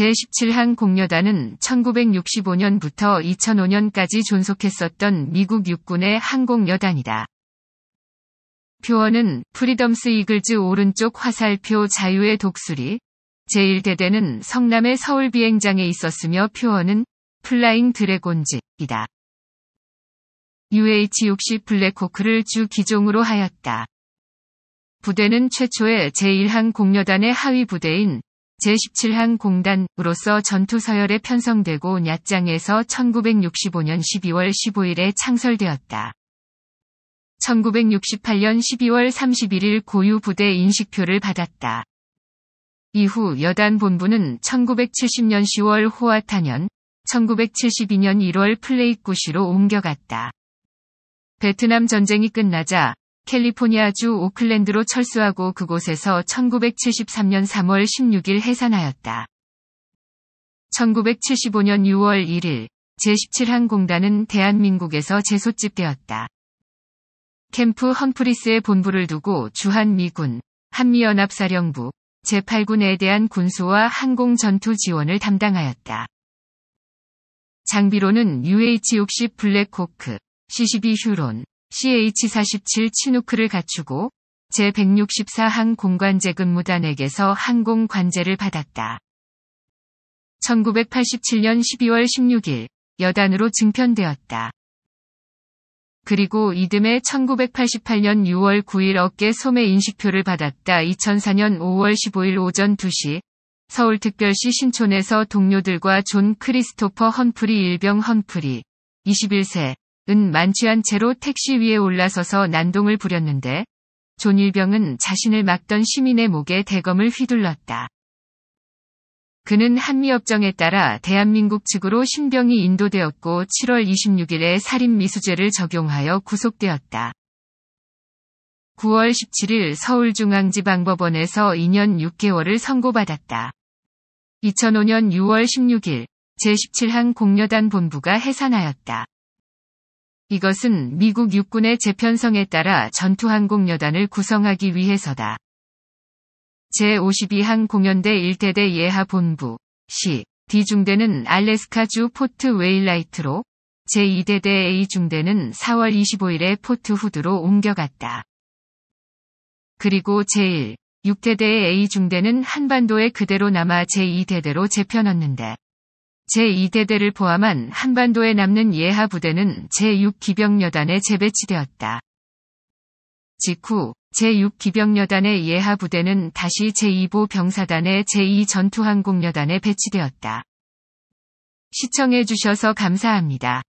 제17항 공여단은 1965년부터 2005년까지 존속했었던 미국 육군의 항공여단이다. 표어는 프리덤스 이글즈 오른쪽 화살표 자유의 독수리, 제1대대는 성남의 서울 비행장에 있었으며 표어는 플라잉 드래곤즈이다. UH-60 블랙호크를 주 기종으로 하였다. 부대는 최초의 제1항 공여단의 하위 부대인 제17항 공단으로서 전투서열에 편성되고 야짱에서 1965년 12월 15일에 창설되었다. 1968년 12월 31일 고유 부대 인식표를 받았다. 이후 여단 본부는 1970년 10월 호아타년, 1972년 1월 플레이쿠시로 옮겨갔다. 베트남 전쟁이 끝나자 캘리포니아주 오클랜드로 철수하고 그곳에서 1973년 3월 16일 해산하였다. 1975년 6월 1일 제17항 공단은 대한민국에서 재소집되었다. 캠프 험프리스의 본부를 두고 주한미군, 한미연합사령부, 제8군에 대한 군수와 항공 전투 지원을 담당하였다. 장비로는 UH-60 블랙호크, C-12 휴론, CH-47 치누크를 갖추고 제164항 공관제 근무단에게서 항공 관제를 받았다. 1987년 12월 16일 여단으로 증편되었다. 그리고 이듬해 1988년 6월 9일 어깨 소매 인식표를 받았다. 2004년 5월 15일 오전 2시 서울특별시 신촌에서 동료들과 존 크리스토퍼 헌프리 일병 헌프리 21세 는 만취한 채로 택시 위에 올라서서 난동을 부렸는데 존일병은 자신을 막던 시민의 목에 대검을 휘둘렀다. 그는 한미협정에 따라 대한민국 측으로 신병이 인도되었고 7월 26일에 살인미수죄를 적용하여 구속되었다. 9월 17일 서울중앙지방법원에서 2년 6개월을 선고받았다. 2005년 6월 16일 제17항 공여단 본부가 해산하였다. 이것은 미국 육군의 재편성에 따라 전투항공여단을 구성하기 위해서다. 제52항 공연대 1대대 예하본부 시, D 중대는 알래스카주 포트 웨일라이트로 제2대대 A 중대는 4월 25일에 포트 후드로 옮겨갔다. 그리고 제1, 6대대 A 중대는 한반도에 그대로 남아 제2대대로 재편었는데 제2대대를 포함한 한반도에 남는 예하 부대는 제6기병여단에 재배치되었다. 직후 제6기병여단의 예하 부대는 다시 제2보 병사단의 제2전투항공여단에 배치되었다. 시청해주셔서 감사합니다.